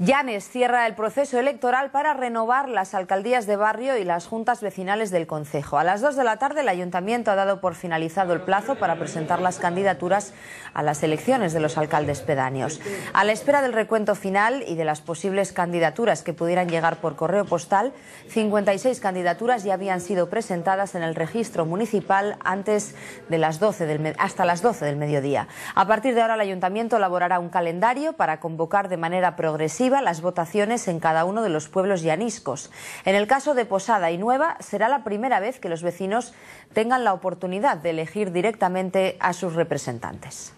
Llanes cierra el proceso electoral para renovar las alcaldías de barrio y las juntas vecinales del Concejo. A las 2 de la tarde el ayuntamiento ha dado por finalizado el plazo para presentar las candidaturas a las elecciones de los alcaldes pedáneos. A la espera del recuento final y de las posibles candidaturas que pudieran llegar por correo postal, 56 candidaturas ya habían sido presentadas en el registro municipal antes de las 12 del hasta las 12 del mediodía. A partir de ahora el ayuntamiento elaborará un calendario para convocar de manera progresiva las votaciones en cada uno de los pueblos llaniscos. En el caso de Posada y Nueva, será la primera vez que los vecinos tengan la oportunidad de elegir directamente a sus representantes.